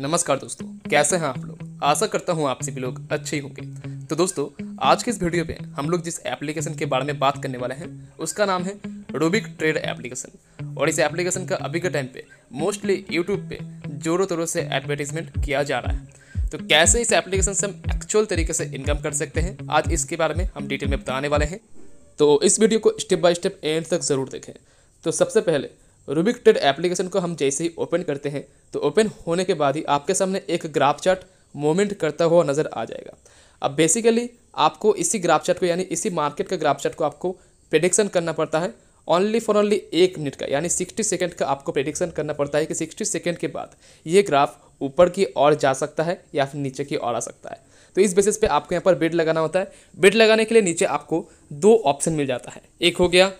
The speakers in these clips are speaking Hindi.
नमस्कार दोस्तों कैसे हैं आप लोग आशा करता हूं आप सभी लोग अच्छे ही होंगे तो दोस्तों आज के इस वीडियो पे हम लोग जिस एप्लीकेशन के बारे में बात करने वाले हैं उसका नाम है रूबिक ट्रेड एप्लीकेशन और इस एप्लीकेशन का अभी के टाइम पे मोस्टली यूट्यूब पे जोरों तोरों से एडवर्टीजमेंट किया जा रहा है तो कैसे इस एप्लीकेशन से हम एक्चुअल तरीके से इनकम कर सकते हैं आज इसके बारे में हम डिटेल में बताने वाले हैं तो इस वीडियो को स्टेप बाय स्टेप एंड तक ज़रूर देखें तो सबसे पहले रूबिक ट्रेड एप्लीकेशन को हम जैसे ही ओपन करते हैं तो ओपन होने के बाद ही आपके सामने एक ग्राफ चार्ट मोमेंट करता हुआ नज़र आ जाएगा अब बेसिकली आपको इसी ग्राफ चार्ट को यानी इसी मार्केट का ग्राफ चार्ट को आपको प्रेडिक्शन करना पड़ता है ओनली फॉर ओनली एक मिनट का यानी सिक्सटी सेकेंड का आपको प्रेडिक्शन करना पड़ता है कि सिक्सटी सेकेंड के बाद ये ग्राफ ऊपर की ओर जा सकता है या फिर नीचे की ओर आ सकता है तो इस बेसिस पे आपको यहाँ पर बेड लगाना होता है बेड लगाने के लिए नीचे आपको दो ऑप्शन मिल जाता है एक हो गया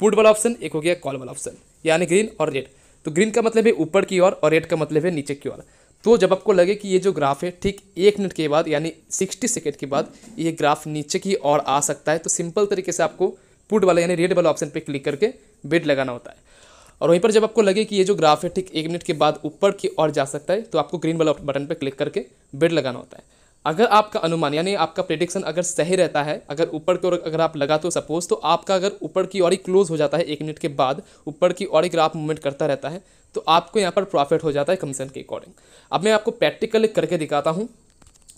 पुट वाला ऑप्शन एक हो गया कॉल वाला ऑप्शन यानी ग्रीन और रेड तो ग्रीन का मतलब है ऊपर की ओर और, और रेड का मतलब है नीचे की ओर तो जब आपको लगे कि ये जो ग्राफ है ठीक एक मिनट के बाद यानी सिक्सटी सेकेंड के बाद ये ग्राफ नीचे की ओर आ सकता है तो सिंपल तरीके से आपको पुट वाला यानी रेड वाला ऑप्शन पर क्लिक करके बेड लगाना होता है और वहीं पर जब आपको लगे कि ये जो ग्राफ है ठीक एक मिनट के बाद ऊपर की ओर जा सकता है तो आपको ग्रीन वाला बटन पर क्लिक करके बेड लगाना होता है अगर आपका अनुमान यानी आपका प्रिडिक्शन अगर सही रहता है अगर ऊपर की ओर अगर आप लगा तो सपोज तो आपका अगर ऊपर की ओर ही क्लोज हो जाता है एक मिनट के बाद ऊपर की ओर ही ग्राफ मूवमेंट करता रहता है तो आपको यहाँ पर प्रॉफिट हो जाता है कमीशन के अकॉर्डिंग अब मैं आपको प्रैक्टिकली करके दिखाता हूँ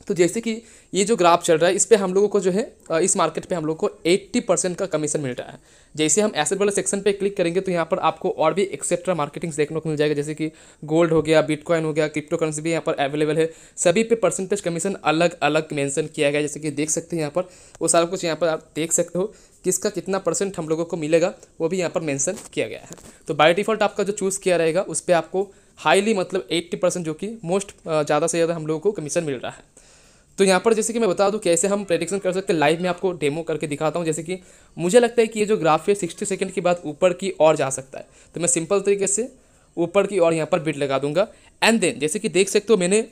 तो जैसे कि ये जो ग्राफ चल रहा है इस पर हम लोगों को जो है इस मार्केट पे हम लोग को 80 परसेंट का कमीशन मिल रहा है जैसे हम एसेट वाले सेक्शन पे क्लिक करेंगे तो यहाँ पर आपको और भी एक्सेट्रा मार्केटिंग्स देखने को मिल जाएगा जैसे कि गोल्ड हो गया बिटकॉइन हो गया क्रिप्टो करेंसी भी यहाँ पर अवेलेबल है सभी पे परसेंटेज कमीशन अलग अलग मैंसन किया गया जैसे कि देख सकते हैं यहाँ पर वो सारा कुछ यहाँ पर आप देख सकते हो किसका कितना परसेंट हम लोगों को मिलेगा वो भी यहाँ पर मैंसन किया गया है तो बाई डिफ़ॉल्ट आपका जो चूज़ किया रहेगा उस पर आपको हाईली मतलब एट्टी परसेंट जो कि मोस्ट ज़्यादा से ज़्यादा हम लोगों को कमीशन मिल रहा है तो यहाँ पर जैसे कि मैं बता दूँ कैसे हम प्रेडिक्शन कर सकते हैं लाइव में आपको डेमो करके दिखाता हूँ जैसे कि मुझे लगता है कि ये जो ग्राफ है सिक्सटी सेकेंड के बाद ऊपर की ओर जा सकता है तो मैं सिंपल तरीके से ऊपर की ओर यहाँ पर बिट लगा दूंगा एंड देन जैसे कि देख सकते हो मैंने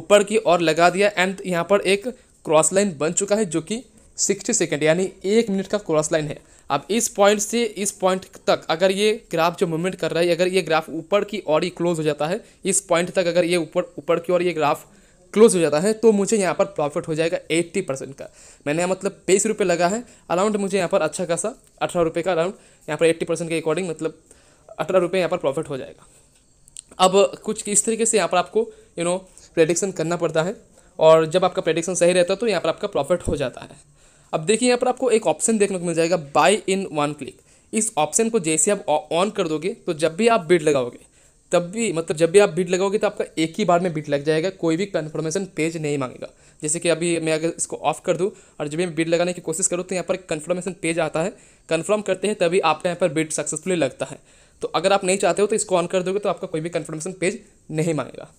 ऊपर की ओर लगा दिया एंड यहाँ पर एक क्रॉस लाइन बन चुका है जो कि सिक्सटी सेकेंड यानी एक मिनट का क्रॉस लाइन है अब इस पॉइंट से इस पॉइंट तक अगर ये ग्राफ जो मूवमेंट कर रहा है अगर ये ग्राफ ऊपर की ओर ही क्लोज हो जाता है इस पॉइंट तक अगर ये ऊपर ऊपर की ओर ये ग्राफ क्लोज हो जाता है तो मुझे यहाँ पर प्रॉफिट हो जाएगा एट्टी परसेंट का मैंने यहाँ मतलब तेईस रुपये लगा है अराउंड मुझे यहाँ पर अच्छा खासा अठारह रुपये का अराउंड यहाँ पर एट्टी परसेंट के अकॉर्डिंग मतलब अठारह रुपये यहाँ पर प्रॉफिट हो जाएगा अब कुछ इस तरीके से यहाँ पर आपको यू नो प्रेडिक्शन करना पड़ता है और जब आपका प्रेडिक्शन सही रहता है तो यहाँ पर आपका प्रॉफिट हो जाता है अब देखिए यहाँ पर आपको एक ऑप्शन देखने को मिल जाएगा बाई इन वन क्लिक इस ऑप्शन को जैसे आप ऑन कर दोगे तो जब भी आप बिड लगाओगे तब भी मतलब जब भी आप बिट लगाओगे तो आपका एक ही बार में बिट लग जाएगा कोई भी कन्फर्मेशन पेज नहीं मांगेगा जैसे कि अभी मैं अगर इसको ऑफ कर दूँ और जब भी मैं बिट लगाने की कोशिश करूँ तो यहाँ पर कन्फर्मेशन पेज आता है कन्फर्म करते हैं तभी आपका यहाँ पर बिट सक्सेसफुली लगता है तो अगर आप नहीं चाहते हो तो इसको ऑन कर दोगे तो आपका कोई भी कन्फर्मेशन पेज नहीं मांगेगा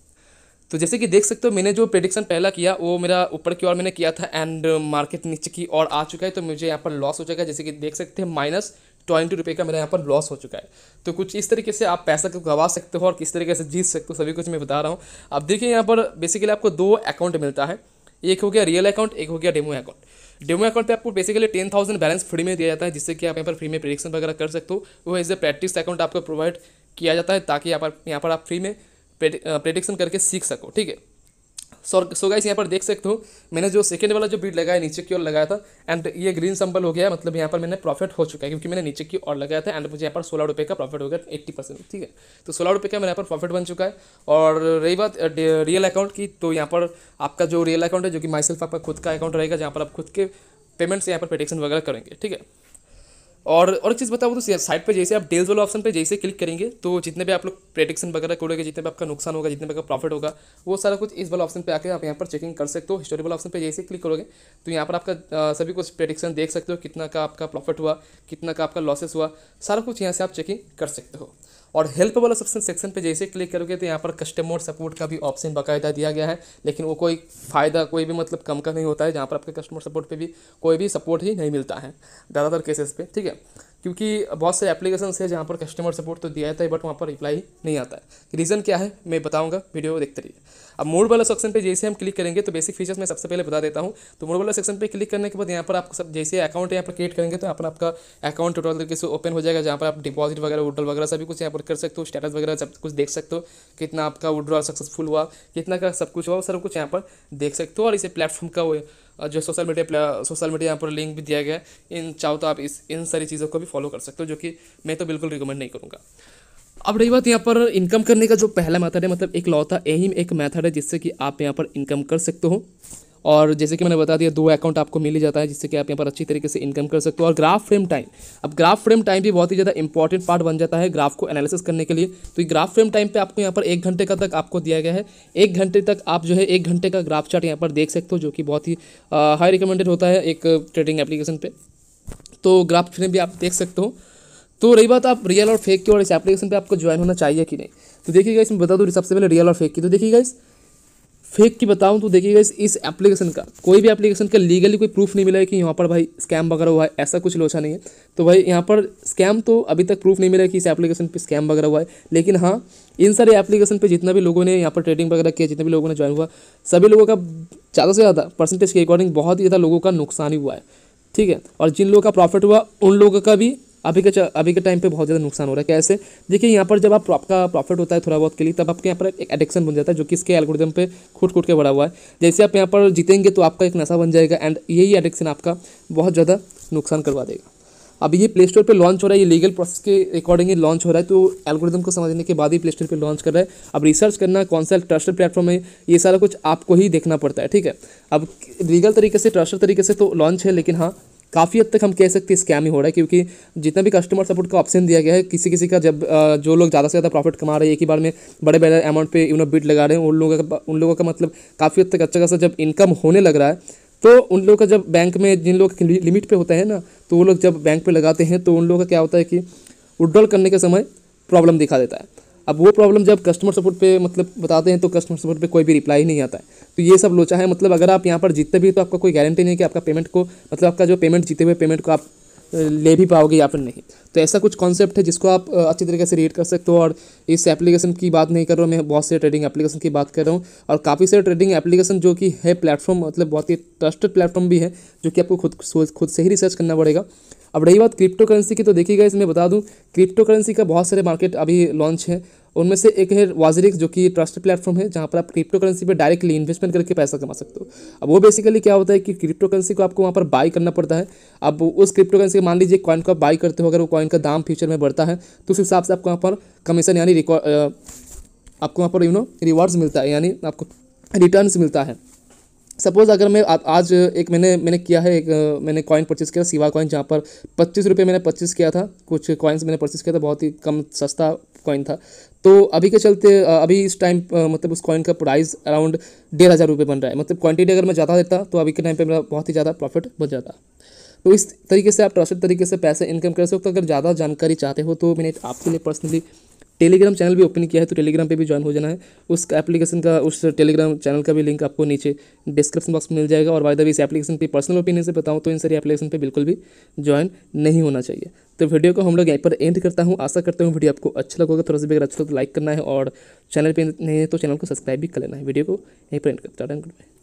तो जैसे कि देख सकते हो मैंने जो प्रेडिक्शन पहला किया वो मेरा ऊपर की ओर मैंने किया था एंड मार्केट नीचे की ओर आ चुका है तो मुझे यहाँ पर लॉस हो जाएगा जैसे कि देख सकते हैं माइनस ट्वेंटी रुपये का मेरा यहाँ पर लॉस हो चुका है तो कुछ इस तरीके से आप पैसा को गवा सकते हो और किस तरीके से जीत सकते हो सभी कुछ मैं बता रहा हूँ अब देखिए यहाँ पर बेसिकली आपको दो अकाउंट मिलता है एक हो गया रियल अकाउंट एक हो गया डेमो अकाउंट डेमो अकाउंट पे आपको basically ten thousand balance free में दिया जाता है जिससे कि आप यहाँ पर फ्री में प्रिडिक्शन वगैरह कर सकते हो वो एज ए प्रैक्टिस अकाउंट आपको प्रोवाइड किया जाता है ताकि आप यहाँ पर आप फ्री में प्रेडिक्शन करके सीख सको ठीक है सो सो गाइस यहाँ पर देख सकते हो मैंने जो सेकंड वाला जो बीट लगाया नीचे की ओर लगाया था एंड ये ग्रीन संबल हो गया मतलब यहाँ पर मैंने प्रॉफिट हो चुका है क्योंकि मैंने नीचे की ओर लगाया था एंड मुझे यहाँ पर सोलह रुपये का प्रॉफिट हो गया एट्टी परसेंट ठीक है तो सोलह रुपये का मेरे यहाँ पर प्रॉफिट बन चुका है और रही बात रियल अकाउंट की तो यहाँ पर आपका जो रियल अकाउंट है जो कि माई सेल्फ आपका खुद का अकाउंट रहेगा जहाँ पर आप खुद के पेमेंट से यहाँ पर प्रोटेक्शन वगैरह करेंगे ठीक है और और एक चीज़ बताऊँ तो साइड पे जैसे आप डेल्स वाले ऑप्शन पे जैसे क्लिक करेंगे तो जितने भी आप लोग प्रेडिक्शन वगैरह करोगे जितने भी आपका नुकसान होगा जितने भी आपका प्रॉफिट होगा वो सारा कुछ इस वाले ऑप्शन पे आके आप यहाँ पर चेकिंग कर सकते हो हिस्टोरी वाले ऑप्शन पे जैसे क्लिक करोगे तो यहाँ पर आपका आ, सभी कुछ प्रेडिक्शन देख सकते हो कितना का आपका प्रॉफिट हुआ कितना का आपका लॉसेस हुआ सारा कुछ यहाँ से आप चेकिंग कर सकते हो और हेल्प वाला ऑप्शन सेक्शन पे जैसे क्लिक करोगे तो यहाँ पर कस्टमर सपोर्ट का भी ऑप्शन बाकायदा दिया गया है लेकिन वो कोई फ़ायदा कोई भी मतलब कम का नहीं होता है जहाँ पर आपके कस्टमर सपोर्ट पर भी कोई भी सपोर्ट ही नहीं मिलता है ज़्यादातर केसेस पे ठीक है क्योंकि बहुत से एप्लीकेशन है जहाँ पर कस्टमर सपोर्ट तो दिया जाता है बट वहाँ पर रिप्लाई नहीं आता है रीज़न क्या है मैं बताऊँगा वीडियो देखते रहिए अब मोड वाला सेक्शन पर जैसे हम क्लिक करेंगे तो बेसिक फीचर्स मैं सबसे पहले बता देता हूँ तो मोड वाला सेक्शन पर क्लिक करने के बाद यहाँ पर आप सब जैसे अकाउंट यहाँ पर क्रिएट करेंगे तो यहाँ पर आपका अकाउंट टोटल तरीके से ओपन हो जाएगा जहाँ पर आप डिपॉजिट वगैरह वोटल वगैरह सभी कुछ यहाँ पर कर सकते हो स्टेटस वगैरह सब कुछ देख सकते हो कितना आपका उड्रॉल सक्सेसफुल हुआ कितना का सब कुछ हुआ सब कुछ यहाँ पर देख सकते हो और इसे प्लेटफॉर्म का जो सोशल मीडिया सोशल मीडिया यहाँ पर लिंक भी दिया गया इन चाहो तो आप इस इन सारी चीज़ों को भी फॉलो कर सकते हो जो कि मैं तो बिल्कुल रिकमेंड नहीं करूँगा अब रही बात यहाँ पर इनकम करने का जो पहला मेथड है मतलब एक लौता एम एक मेथड है जिससे कि आप यहाँ पर इनकम कर सकते हो और जैसे कि मैंने बता दिया दो अकाउंट आपको मिल ही जाता है जिससे कि आप यहाँ पर अच्छी तरीके से इनकम कर सकते हो और ग्राफ फ्रेम टाइम अब ग्राफ फ्रेम टाइम भी बहुत ही ज़्यादा इंपॉर्टेंट पार्ट बन जाता है ग्राफ को एनालिसिस करने के लिए तो ग्राफ फ्रेम टाइम पर आपको यहाँ पर एक घंटे का तक आपको दिया गया है एक घंटे तक आप जो है एक घंटे का ग्राफ चार्ट यहाँ पर देख सकते हो जो कि बहुत ही हाई रिकमेंडेड होता है एक ट्रेडिंग एप्लीकेशन पर तो ग्राफ फ्रेम भी आप देख सकते हो तो रही बात आप रियल और फेक की और इस एप्लीकेशन पे आपको ज्वाइन होना चाहिए कि नहीं तो देखिएगा इसमें बता दूँ सबसे पहले रियल और फेक की तो देखिएगा तो इस फेक की बताऊँ तो देखिएगा इस इस एप्लीकेशन का कोई भी एप्लीकेशन का लीगली कोई प्रूफ नहीं मिला है कि यहाँ पर भाई स्कैम वगैरह हुआ है ऐसा कुछ लोचा नहीं है तो भाई यहाँ पर स्कैम तो अभी तक प्रूफ नहीं मिला है कि इस एप्लीकेशन पर स्कैम वगैरह हुआ है लेकिन हाँ इन सारे एप्लीकेशन पर जितना भी लोगों ने यहाँ पर ट्रेडिंग वगैरह किया जितने भी लोगों ने ज्वाइन हुआ सभी लोगों का ज़्यादा से ज़्यादा परसेंटेज के अकॉर्डिंग बहुत ही ज़्यादा लोगों का नुकसान ही हुआ है ठीक है और जिन लोगों का प्रॉफिट हुआ उन लोगों का भी अभी के अभी के टाइम पे बहुत ज़्यादा नुकसान हो रहा है कैसे देखिए यहाँ पर जब आप आपका प्रॉफिट होता है थोड़ा बहुत के लिए तब आपके यहाँ पर एक एडिक्शन बन जाता है जो कि इसके एल्गोरिदम पे खुट खुट के बढ़ा हुआ है जैसे आप यहाँ पर जीतेंगे तो आपका एक नशा बन जाएगा एंड यही एडिक्शन आपका बहुत ज़्यादा नुकसान करवा देगा अब ये प्ले स्टोर पर लॉन्च हो रहा है ये लीगल प्रोसेस के अकॉर्डिंग ही लॉन्च हो रहा है तो एल्गोरिदम को समझने के बाद ही प्ले स्टोर पर लॉन्च कर रहा है अब रिसर्च करना कौन सा ट्रस्टेड प्लेटफॉर्म है ये सारा कुछ आपको ही देखना पड़ता है ठीक है अब लीगल तरीके से ट्रस्टेड तरीके से तो लॉन्च है लेकिन हाँ काफ़ी हद तक हम कह सकते हैं स्कैम ही हो रहा है क्योंकि जितना भी कस्टमर सपोर्ट का ऑप्शन दिया गया है किसी किसी का जब जो लोग ज़्यादा से ज़्यादा प्रॉफिट कमा रहे हैं एक ही बार में बड़े बड़े अमाउंट पे यू बिट लगा रहे हैं उन लोगों का उन लोगों का मतलब काफ़ी हद तक अच्छा खासा जब इनकम होने लग रहा है तो उन लोगों का जब बैंक में जिन लोग लिमिट पे होता है ना तो वो लोग जब बैंक पे लगाते हैं तो उन लोगों का क्या होता है कि विड्रॉल करने के समय प्रॉब्लम दिखा देता है अब वो प्रॉब्लम जब कस्टमर सपोर्ट पे मतलब बताते हैं तो कस्टमर सपोर्ट पे कोई भी रिप्लाई नहीं आता है तो ये सब लोचा है मतलब अगर आप यहाँ पर जीतते भी तो आपका कोई गारंटी नहीं कि आपका पेमेंट को मतलब आपका जो पेमेंट जीते हुए पेमेंट को आप ले भी पाओगे या फिर नहीं तो ऐसा कुछ कॉन्सेप्ट है जिसको आप अच्छी तरीके से रीड कर सकते हो और इस एप्लीकेशन की बात नहीं कर रहा हूँ मैं बहुत से ट्रेडिंग एप्लीकेशन की बात कर रहा हूँ और काफ़ी सारे ट्रेडिंग एप्लीकेशन जो कि है प्लेटफॉर्म मतलब बहुत ही ट्रस्टेड प्लेटफॉर्म भी है जो कि आपको खुद खुद से ही रिसर्च करना पड़ेगा अब रही बात क्रिप्टो करेंसी की तो देखिएगा इसमें बता दूँ क्रिप्टो करेंसी का बहुत सारे मार्केट अभी लॉन्च है उनमें से एक है वाजरिक्स जो कि ट्रस्ट प्लेटफॉर्म है जहाँ पर आप क्रिप्टो करेंसी पर डायरेक्टली इन्वेस्टमेंट करके पैसा कमा सकते हो अब वो बेसिकली क्या होता है कि क्रिप्टो करेंसी को आपको वहाँ पर बाई करना पड़ता है अब उस क्रिप्टो करेंसी मान लीजिए कॉइन को आप बाई करते हो अगर वो कॉइन का दाम फ्यूचर में बढ़ता है तो उस हिसाब से आपको वहाँ पर कमीशन यानी आपको वहाँ पर यू नो रिवार्ड्स मिलता है यानी आपको रिटर्न्स मिलता है सपोज़ अगर मैं आ, आज एक मैंने मैंने किया है एक मैंने कॉइन परचेस किया सिवा कॉइन जहाँ पर पच्चीस रुपये मैंने परचेस किया था कुछ कॉइन्स मैंने परचेस किया था बहुत ही कम सस्ता कॉइन था तो अभी के चलते अभी इस टाइम मतलब उस कॉइन का प्राइस अराउंड डेढ़ हज़ार रुपये बन रहा है मतलब क्वांटिटी अगर मैं ज़्यादा देता तो अभी के टाइम पर मेरा बहुत ही ज़्यादा प्रॉफिट बन जाता तो इस तरीके से आप ट्रस्टेड तरीके से पैसे इनकम कर सकते हो अगर ज़्यादा जानकारी चाहते हो तो मैंने आपके लिए पर्सनली टेलीग्राम चैनल भी ओपन किया है तो टेलीग्राम पे भी ज्वाइन हो जाना है उस एप्लीकेशन का उस टेलीग्राम चैनल का भी लिंक आपको नीचे डिस्क्रिप्शन बॉक्स में मिल जाएगा और वायदा भी इस एप्लीकेशन पे पर्सनल ओपिनियन से बताऊँ तो इन सारी एप्लीकेशन पे बिल्कुल भी ज्वाइन नहीं होना चाहिए तो वीडियो को हम लोग यहीं पर एंड करता हूँ आशा करता हूँ वीडियो आपको अच्छा लगेगा थोड़ा सा भी अगर अच्छा तो लाइक करना है और चैनल पर नहीं है तो चैनल को सब्सक्राइब भी कर लेना है वीडियो को यहीं पर एंड करता हूँ गुड बाय